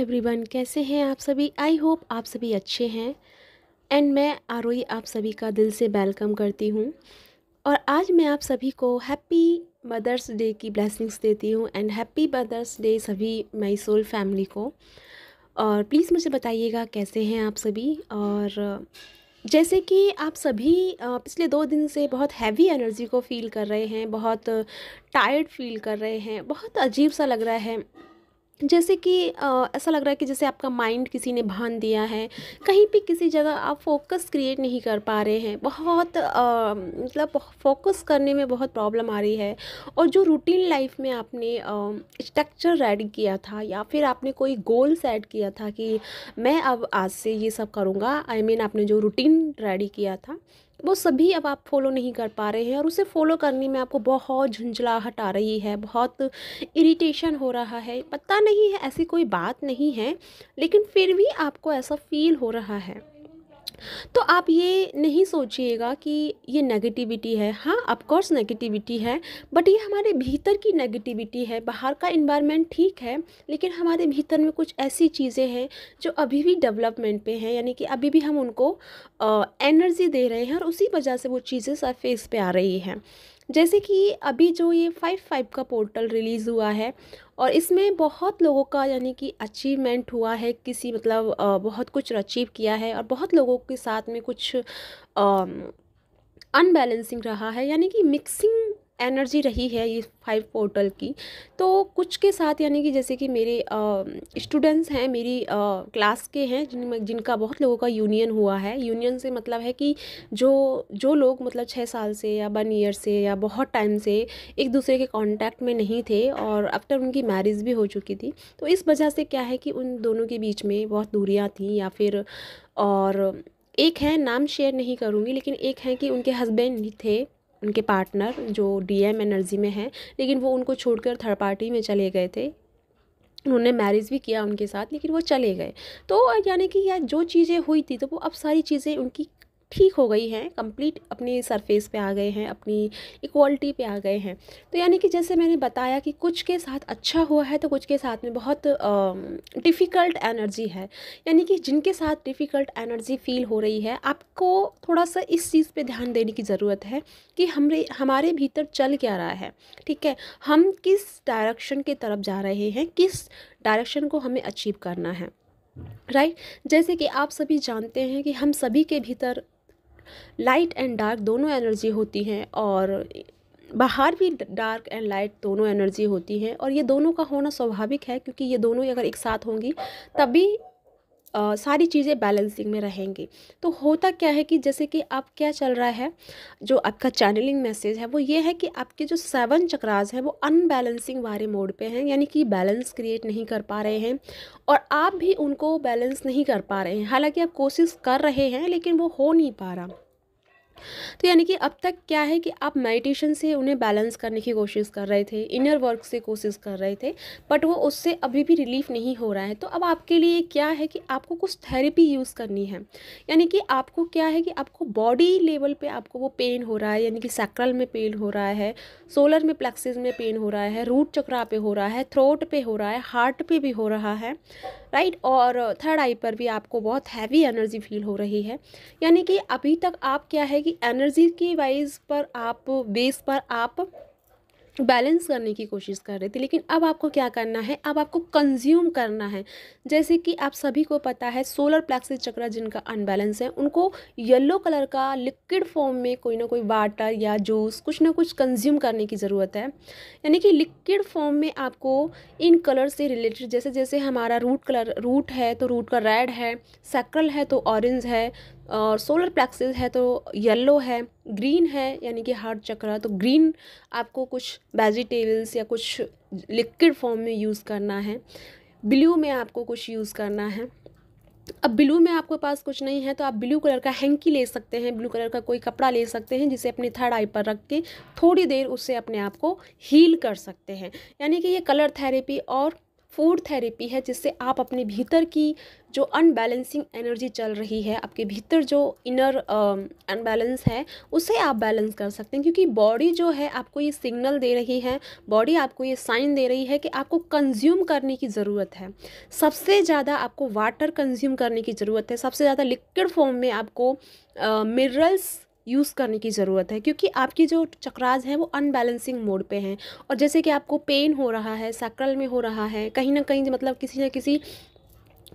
Everyone कैसे हैं आप सभी आई होप आप सभी अच्छे हैं एंड मैं आरोही आप सभी का दिल से वेलकम करती हूँ और आज मैं आप सभी को हैप्पी मदर्स डे की ब्लेसिंग्स देती हूँ एंड हैप्पी मदर्स डे सभी माई सोल फैमिली को और प्लीज़ मुझे बताइएगा कैसे हैं आप सभी और जैसे कि आप सभी पिछले दो दिन से बहुत हैवी एनर्जी को फील कर रहे हैं बहुत टायर्ड फील कर रहे हैं बहुत अजीब सा लग रहा है जैसे कि आ, ऐसा लग रहा है कि जैसे आपका माइंड किसी ने भान दिया है कहीं पे किसी जगह आप फोकस क्रिएट नहीं कर पा रहे हैं बहुत मतलब फोकस करने में बहुत प्रॉब्लम आ रही है और जो रूटीन लाइफ में आपने स्ट्रक्चर रेड किया था या फिर आपने कोई गोल सेट किया था कि मैं अब आज से ये सब करूँगा आई I मीन mean, आपने जो रूटीन रेडी किया था वो सभी अब आप फॉलो नहीं कर पा रहे हैं और उसे फॉलो करने में आपको बहुत झुंझलाहट आ रही है बहुत इरिटेशन हो रहा है पता नहीं है ऐसी कोई बात नहीं है लेकिन फिर भी आपको ऐसा फील हो रहा है तो आप ये नहीं सोचिएगा कि ये नेगेटिविटी है हाँ ऑफकोर्स नेगेटिविटी है बट ये हमारे भीतर की नेगेटिविटी है बाहर का इन्वायरमेंट ठीक है लेकिन हमारे भीतर में कुछ ऐसी चीज़ें हैं जो अभी भी डेवलपमेंट पे हैं यानी कि अभी भी हम उनको एनर्जी दे रहे हैं और उसी वजह से वो चीज़ें सरफेस पे आ रही हैं जैसे कि अभी जो ये फाइव फाइव का पोर्टल रिलीज़ हुआ है और इसमें बहुत लोगों का यानी कि अचीवमेंट हुआ है किसी मतलब बहुत कुछ अचीव किया है और बहुत लोगों के साथ में कुछ अनबैलेंसिंग रहा है यानी कि मिक्सिंग एनर्जी रही है ये फाइव पोर्टल की तो कुछ के साथ यानी कि जैसे कि मेरे स्टूडेंट्स हैं मेरी क्लास के हैं जिन जिनका बहुत लोगों का यूनियन हुआ है यूनियन से मतलब है कि जो जो लोग मतलब छः साल से या वन ईयर से या बहुत टाइम से एक दूसरे के कांटेक्ट में नहीं थे और आफ्टर उनकी मैरिज भी हो चुकी थी तो इस वजह से क्या है कि उन दोनों के बीच में बहुत दूरियाँ थीं या फिर और एक है नाम शेयर नहीं करूँगी लेकिन एक है कि उनके हस्बैंड थे उनके पार्टनर जो डीएम एनर्जी में हैं लेकिन वो उनको छोड़कर थर्ड पार्टी में चले गए थे उन्होंने मैरिज भी किया उनके साथ लेकिन वो चले गए तो यानी कि यार जो चीज़ें हुई थी तो वो अब सारी चीज़ें उनकी ठीक हो गई हैं कंप्लीट अपनी सरफेस पे आ गए हैं अपनी इक्वालिटी पे आ गए हैं तो यानी कि जैसे मैंने बताया कि कुछ के साथ अच्छा हुआ है तो कुछ के साथ में बहुत डिफ़िकल्ट एनर्जी है यानी कि जिनके साथ डिफ़िकल्ट एनर्जी फील हो रही है आपको थोड़ा सा इस चीज़ पर ध्यान देने की ज़रूरत है कि हमरे हमारे भीतर चल क्या रहा है ठीक है हम किस डायरेक्शन की तरफ जा रहे हैं किस डायरेक्शन को हमें अचीव करना है राइट right? जैसे कि आप सभी जानते हैं कि हम सभी के भीतर लाइट एंड डार्क दोनों एनर्जी होती हैं और बाहर भी डार्क एंड लाइट दोनों एनर्जी होती हैं और ये दोनों का होना स्वाभाविक है क्योंकि ये दोनों अगर एक साथ होंगी तभी आ, सारी चीज़ें बैलेंसिंग में रहेंगी तो होता क्या है कि जैसे कि आप क्या चल रहा है जो आपका चैनलिंग मैसेज है वो ये है कि आपके जो सेवन चक्रास हैं वो अनबैलेंसिंग वाले मोड पे हैं यानी कि बैलेंस क्रिएट नहीं कर पा रहे हैं और आप भी उनको बैलेंस नहीं कर पा रहे हैं हालांकि आप कोशिश कर रहे हैं लेकिन वो हो नहीं पा रहा तो यानी कि अब तक क्या है कि आप मेडिटेशन से उन्हें बैलेंस करने की कोशिश कर रहे थे इनर वर्क से कोशिश कर रहे थे बट वो उससे अभी भी रिलीफ नहीं हो रहा है तो अब आपके लिए क्या है कि आपको कुछ थेरेपी यूज़ करनी है यानी कि आपको क्या है कि आपको बॉडी लेवल पे आपको वो पेन हो रहा है यानी कि सैक्रल में पेन हो रहा है सोलर में प्लेक्सिस में पेन हो रहा है रूट चक्रा पे हो रहा है थ्रोट पे हो रहा है हार्ट पे भी हो रहा है राइट और थर्ड आई पर भी आपको बहुत हैवी एनर्जी फील हो रही है यानी कि अभी तक आप क्या है कि कि एनर्जी की वाइज पर आप बेस पर आप बैलेंस करने की कोशिश कर रहे थे लेकिन अब आपको क्या करना है अब आपको कंज्यूम करना है जैसे कि आप सभी को पता है सोलर प्लेक्सिस चक्र जिनका अनबैलेंस है उनको येलो कलर का लिक्विड फॉर्म में कोई ना कोई वाटर या जूस कुछ ना कुछ कंज्यूम करने की ज़रूरत है यानी कि लिक्विड फॉर्म में आपको इन कलर से रिलेटेड जैसे जैसे हमारा रूट कलर रूट है तो रूट का रेड है सैक्रल है तो ऑरेंज है और सोलर प्लेक्सिस है तो येलो है ग्रीन है यानी कि हार्ट चक्र तो ग्रीन आपको कुछ वेजिटेबल्स या कुछ लिक्विड फॉर्म में यूज़ करना है ब्लू में आपको कुछ यूज़ करना है अब ब्लू में आपके पास कुछ नहीं है तो आप ब्लू कलर का हैंकी ले सकते हैं ब्लू कलर का कोई कपड़ा ले सकते हैं जिसे अपने थर्ड आई पर रख के थोड़ी देर उससे अपने आप को हील कर सकते हैं यानी कि ये कलर थेरेपी और फूड थेरेपी है जिससे आप अपने भीतर की जो अनबैलेंसिंग एनर्जी चल रही है आपके भीतर जो इनर अनबैलेंस um, है उसे आप बैलेंस कर सकते हैं क्योंकि बॉडी जो है आपको ये सिग्नल दे रही है बॉडी आपको ये साइन दे रही है कि आपको कंज्यूम करने की ज़रूरत है सबसे ज़्यादा आपको वाटर कंज्यूम करने की ज़रूरत है सबसे ज़्यादा लिक्विड फॉर्म में आपको मिनरल्स uh, यूज़ करने की ज़रूरत है क्योंकि आपकी जो चक्राज हैं वो अनबैलेंसिंग मोड पे हैं और जैसे कि आपको पेन हो रहा है सैक्रल में हो रहा है कहीं ना कहीं मतलब किसी न किसी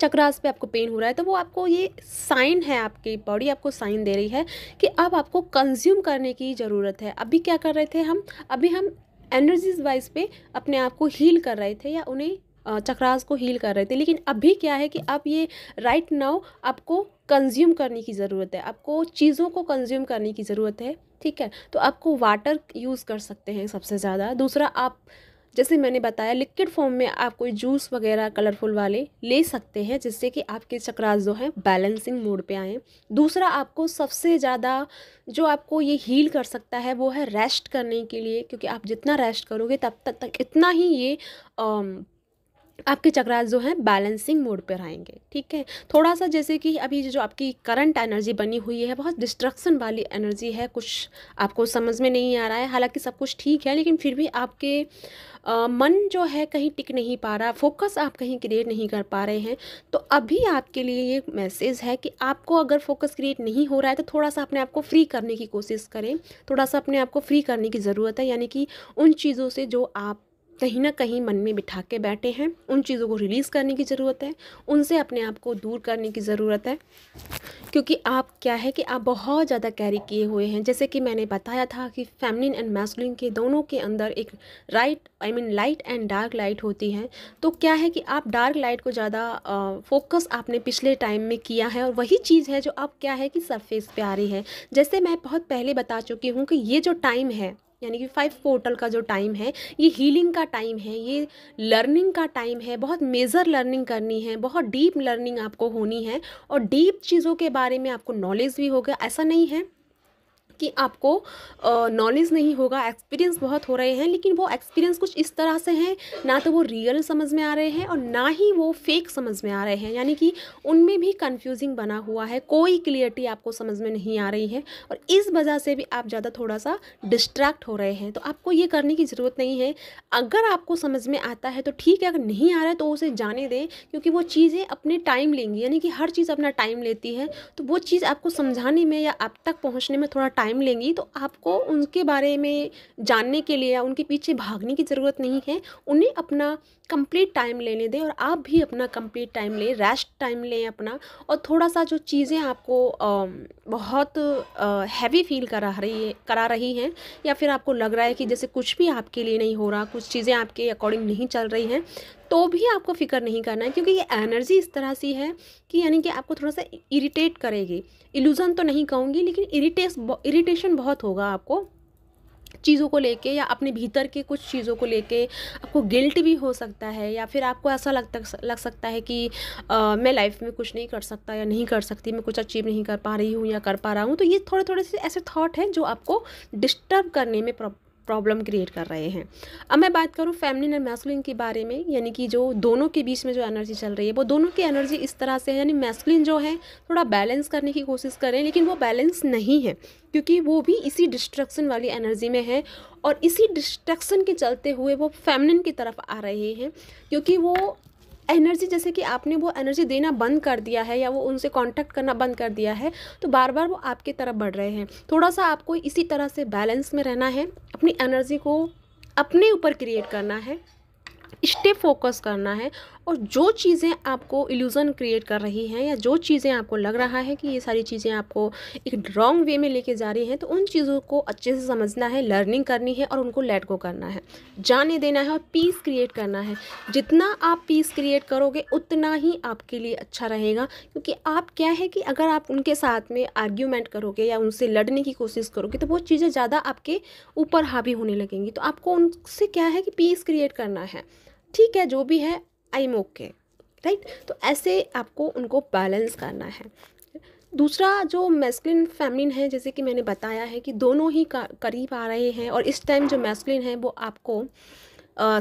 चक्रास पे आपको पेन हो रहा है तो वो आपको ये साइन है आपकी बॉडी आपको साइन दे रही है कि अब आपको कंज्यूम करने की ज़रूरत है अभी क्या कर रहे थे हम अभी हम एनर्जीज वाइज पे अपने आप को हील कर रहे थे या उन्हें चक्रास को हील कर रहे थे लेकिन अभी क्या है कि आप ये राइट नाउ आपको कंज्यूम करने की ज़रूरत है आपको चीज़ों को कंज्यूम करने की ज़रूरत है ठीक है तो आपको वाटर यूज़ कर सकते हैं सबसे ज़्यादा दूसरा आप जैसे मैंने बताया लिक्विड फॉर्म में आप कोई जूस वगैरह कलरफुल वाले ले सकते हैं जिससे कि आपके चक्रास जो हैं बैलेंसिंग मोड पे आएँ दूसरा आपको सबसे ज़्यादा जो आपको ये हील कर सकता है वो है रेस्ट करने के लिए क्योंकि आप जितना रेस्ट करोगे तब तक तक इतना ही ये आपके चक्रास जो हैं बैलेंसिंग मोड पर आएंगे ठीक है थोड़ा सा जैसे कि अभी जो आपकी करंट एनर्जी बनी हुई है बहुत डिस्ट्रक्शन वाली एनर्जी है कुछ आपको समझ में नहीं आ रहा है हालांकि सब कुछ ठीक है लेकिन फिर भी आपके आ, मन जो है कहीं टिक नहीं पा रहा फोकस आप कहीं क्रिएट नहीं कर पा रहे हैं तो अभी आपके लिए ये मैसेज है कि आपको अगर फोकस क्रिएट नहीं हो रहा है तो थोड़ा सा अपने आप को फ्री करने की कोशिश करें थोड़ा सा अपने आप को फ्री करने की ज़रूरत है यानी कि उन चीज़ों से जो आप कहीं ना कहीं मन में बिठा के बैठे हैं उन चीज़ों को रिलीज़ करने की ज़रूरत है उनसे अपने आप को दूर करने की ज़रूरत है क्योंकि आप क्या है कि आप बहुत ज़्यादा कैरी किए हुए हैं जैसे कि मैंने बताया था कि फेमनिन एंड मैस्कुलिन के दोनों के अंदर एक right I mean light and dark light होती है तो क्या है कि आप डार्क लाइट को ज़्यादा फोकस आपने पिछले टाइम में किया है और वही चीज़ है जो अब क्या है कि सरफेस पे आ रही है जैसे मैं बहुत पहले बता चुकी हूँ कि ये जो टाइम है यानी कि फाइव पोर्टल का जो टाइम है ये हीलिंग का टाइम है ये लर्निंग का टाइम है बहुत मेजर लर्निंग करनी है बहुत डीप लर्निंग आपको होनी है और डीप चीज़ों के बारे में आपको नॉलेज भी होगा ऐसा नहीं है कि आपको नॉलेज नहीं होगा एक्सपीरियंस बहुत हो रहे हैं लेकिन वो एक्सपीरियंस कुछ इस तरह से हैं ना तो वो रियल समझ में आ रहे हैं और ना ही वो फेक समझ में आ रहे हैं यानी कि उनमें भी कन्फ्यूजिंग बना हुआ है कोई क्लियरिटी आपको समझ में नहीं आ रही है और इस वजह से भी आप ज़्यादा थोड़ा सा डिस्ट्रैक्ट हो रहे हैं तो आपको ये करने की ज़रूरत नहीं है अगर आपको समझ में आता है तो ठीक है अगर नहीं आ रहा है तो उसे जाने दें क्योंकि वो चीज़ें अपने टाइम लेंगी यानी कि हर चीज़ अपना टाइम लेती है तो वो चीज़ आपको समझाने में या आप तक पहुँचने में थोड़ा टाइम टाइम लेंगी तो आपको उनके बारे में जानने के लिए या उनके पीछे भागने की ज़रूरत नहीं है उन्हें अपना कंप्लीट टाइम लेने दें और आप भी अपना कंप्लीट टाइम लें रेस्ट टाइम लें अपना और थोड़ा सा जो चीज़ें आपको आ, बहुत हैवी फील करा रही है करा रही हैं या फिर आपको लग रहा है कि जैसे कुछ भी आपके लिए नहीं हो रहा कुछ चीज़ें आपके अकॉर्डिंग नहीं चल रही हैं तो भी आपको फ़िक्र नहीं करना है क्योंकि ये एनर्जी इस तरह सी है कि यानी कि आपको थोड़ा सा इरिटेट करेगी इल्यूज़न तो नहीं कहूँगी लेकिन इरिटेस इरिटेशन बहुत होगा आपको चीज़ों को लेके या अपने भीतर के कुछ चीज़ों को लेके आपको गिल्ट भी हो सकता है या फिर आपको ऐसा लगता लग सकता है कि आ, मैं लाइफ में कुछ नहीं कर सकता या नहीं कर सकती मैं कुछ अचीव नहीं कर पा रही हूँ या कर पा रहा हूँ तो ये थोड़े थोड़े से ऐसे थॉट हैं जो आपको डिस्टर्ब करने में प्रॉब्लम क्रिएट कर रहे हैं अब मैं बात करूँ फैमिली एंड मैस्कुलिन के बारे में यानी कि जो दोनों के बीच में जो एनर्जी चल रही है वो दोनों की एनर्जी इस तरह से है यानी मैस्कुलिन जो है थोड़ा बैलेंस करने की कोशिश करें लेकिन वो बैलेंस नहीं है क्योंकि वो भी इसी डिस्ट्रक्शन वाली एनर्जी में है और इसी डिस्ट्रक्शन के चलते हुए वो फैमिलिन की तरफ आ रहे हैं क्योंकि वो एनर्जी जैसे कि आपने वो एनर्जी देना बंद कर दिया है या वो उनसे कॉन्टैक्ट करना बंद कर दिया है तो बार बार वो आपकी तरफ बढ़ रहे हैं थोड़ा सा आपको इसी तरह से बैलेंस में रहना है अपनी एनर्जी को अपने ऊपर क्रिएट करना है स्टे फोकस करना है और जो चीज़ें आपको इल्यूज़न क्रिएट कर रही हैं या जो चीज़ें आपको लग रहा है कि ये सारी चीज़ें आपको एक रॉन्ग वे में लेके जा रही हैं तो उन चीज़ों को अच्छे से समझना है लर्निंग करनी है और उनको लेट गो करना है जाने देना है और पीस क्रिएट करना है जितना आप पीस क्रिएट करोगे उतना ही आपके लिए अच्छा रहेगा क्योंकि आप क्या है कि अगर आप उनके साथ में आर्ग्यूमेंट करोगे या उनसे लड़ने की कोशिश करोगे तो वो चीज़ें ज़्यादा आपके ऊपर हावी होने लगेंगी तो आपको उनसे क्या है कि पीस क्रिएट करना है ठीक है जो भी है आई एम ओके राइट तो ऐसे आपको उनको बैलेंस करना है दूसरा जो मैस्किन फैमिलिन है जैसे कि मैंने बताया है कि दोनों ही करीब आ रहे हैं और इस टाइम जो मैस्किन है वो आपको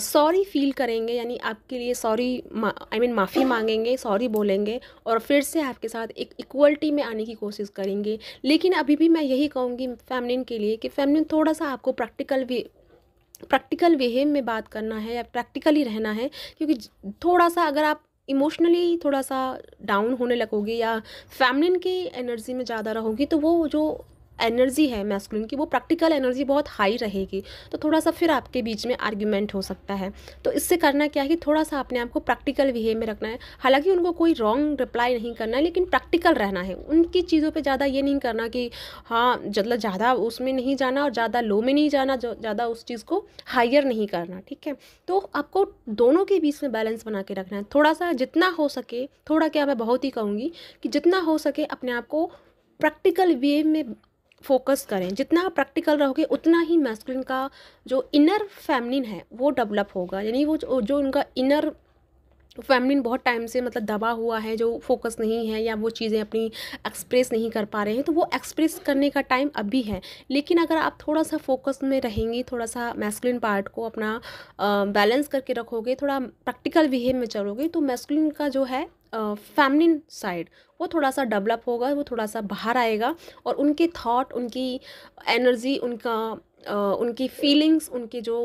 सॉरी uh, फील करेंगे यानी आपके लिए सॉरी आई मीन माफ़ी मांगेंगे सॉरी बोलेंगे और फिर से आपके साथ एक इक्वलिटी में आने की कोशिश करेंगे लेकिन अभी भी मैं यही कहूँगी फैमिलिन के लिए कि फैमिलिन थोड़ा सा आपको प्रैक्टिकल भी प्रैक्टिकल वे में बात करना है या प्रैक्टिकली रहना है क्योंकि थोड़ा सा अगर आप इमोशनली थोड़ा सा डाउन होने लगोगे या फैमिलिन की एनर्जी में ज़्यादा रहोगी तो वो जो एनर्जी है मैस्कुलिन की वो प्रैक्टिकल एनर्जी बहुत हाई रहेगी तो थोड़ा सा फिर आपके बीच में आर्ग्यूमेंट हो सकता है तो इससे करना क्या है कि थोड़ा सा अपने आप को प्रैक्टिकल बिहेव में रखना है हालांकि उनको कोई रॉन्ग रिप्लाई नहीं करना है लेकिन प्रैक्टिकल रहना है उनकी चीज़ों पर ज़्यादा ये नहीं करना कि हाँ मतलब ज़्यादा उसमें नहीं जाना और ज़्यादा लो में नहीं जाना ज़्यादा उस चीज़ को हायर नहीं करना ठीक है तो आपको दोनों के बीच में बैलेंस बना के रखना है थोड़ा सा जितना हो सके थोड़ा क्या मैं बहुत ही कहूँगी कि जितना हो सके अपने आप को प्रैक्टिकल वे में फोकस करें जितना आप प्रैक्टिकल रहोगे उतना ही मैस्कुलिन का जो इनर फैमिलिन है वो डेवलप होगा यानी वो जो उनका इनर फैमिली बहुत टाइम से मतलब दबा हुआ है जो फोकस नहीं है या वो चीज़ें अपनी एक्सप्रेस नहीं कर पा रहे हैं तो वो एक्सप्रेस करने का टाइम अभी है लेकिन अगर आप थोड़ा सा फोकस में रहेंगी थोड़ा सा मैस्कुलिन पार्ट को अपना बैलेंस करके रखोगे थोड़ा प्रैक्टिकल बिहेव में चलोगे तो मैस्कुलिन का जो है फैमिलिन साइड वो थोड़ा सा डेवलप होगा वो थोड़ा सा बाहर आएगा और उनके थाट उनकी एनर्जी उनका आ, उनकी फीलिंग्स उनके जो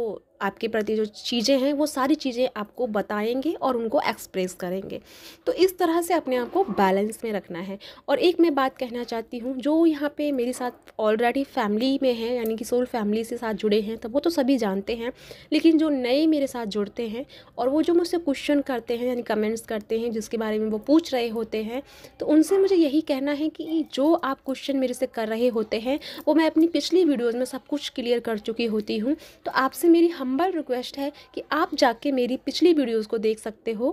आपके प्रति जो चीज़ें हैं वो सारी चीज़ें आपको बताएंगे और उनको एक्सप्रेस करेंगे तो इस तरह से अपने आप को बैलेंस में रखना है और एक मैं बात कहना चाहती हूँ जो यहाँ पे मेरे साथ ऑलरेडी फैमिली में है यानी कि सोल फैमिली से साथ जुड़े हैं तो वो तो सभी जानते हैं लेकिन जो नए मेरे साथ जुड़ते हैं और वो जो मुझसे क्वेश्चन करते हैं यानी कमेंट्स करते हैं जिसके बारे में वो पूछ रहे होते हैं तो उनसे मुझे यही कहना है कि जो आप क्वेश्चन मेरे से कर रहे होते हैं वो मैं अपनी पिछली वीडियोज़ में सब कुछ क्लियर कर चुकी होती हूँ तो आपसे मेरी हम हम्बल रिक्वेस्ट है कि आप जाके मेरी पिछली वीडियोज़ को देख सकते हो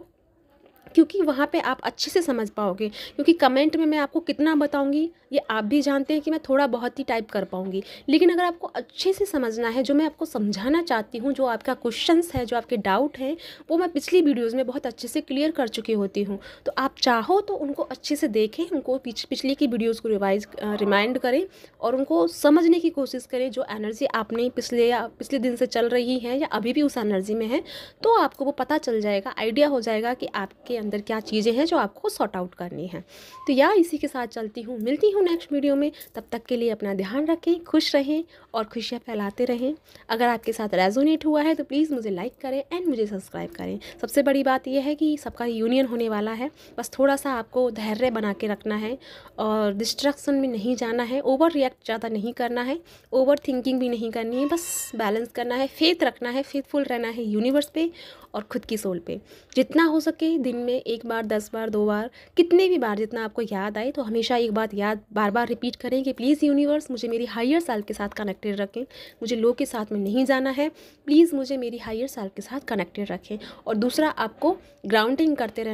क्योंकि वहाँ पे आप अच्छे से समझ पाओगे क्योंकि कमेंट में मैं आपको कितना बताऊँगी ये आप भी जानते हैं कि मैं थोड़ा बहुत ही टाइप कर पाऊँगी लेकिन अगर आपको अच्छे से समझना है जो मैं आपको समझाना चाहती हूँ जो आपका क्वेश्चंस है जो आपके डाउट हैं वो मैं पिछली वीडियोज़ में बहुत अच्छे से क्लियर कर चुकी होती हूँ तो आप चाहो तो उनको अच्छे से देखें उनको पिछ, पिछली की वीडियोज़ को रिवाइज रिमाइंड करें और उनको समझने की कोशिश करें जो एनर्जी आपने पिछले या पिछले दिन से चल रही है या अभी भी उस एनर्जी में है तो आपको वो पता चल जाएगा आइडिया हो जाएगा कि आपके अंदर क्या चीज़ें हैं जो आपको सॉर्ट आउट करनी है तो या इसी के साथ चलती हूँ मिलती हूँ नेक्स्ट वीडियो में तब तक के लिए अपना ध्यान रखें खुश रहें और खुशियाँ फैलाते रहें अगर आपके साथ रेजोनेट हुआ है तो प्लीज़ मुझे लाइक करें एंड मुझे सब्सक्राइब करें सबसे बड़ी बात यह है कि सबका यूनियन होने वाला है बस थोड़ा सा आपको धैर्य बना के रखना है और डिस्ट्रक्शन में नहीं जाना है ओवर रिएक्ट ज़्यादा नहीं करना है ओवर थिंकिंग भी नहीं करनी है बस बैलेंस करना है फेथ रखना है फेथफुल रहना है यूनिवर्स पे और खुद की सोल पे जितना हो सके दिन में में एक बार दस बार दो बार कितने भी बार जितना आपको याद आए तो हमेशा एक बात याद बार बार रिपीट करें कि प्लीज़ यूनिवर्स मुझे मेरी हायर सेल्फ के साथ कनेक्टेड रखें मुझे लोग के साथ में नहीं जाना है प्लीज़ मुझे मेरी हायर सेल्फ के साथ कनेक्टेड रखें और दूसरा आपको ग्राउंडिंग करते रहना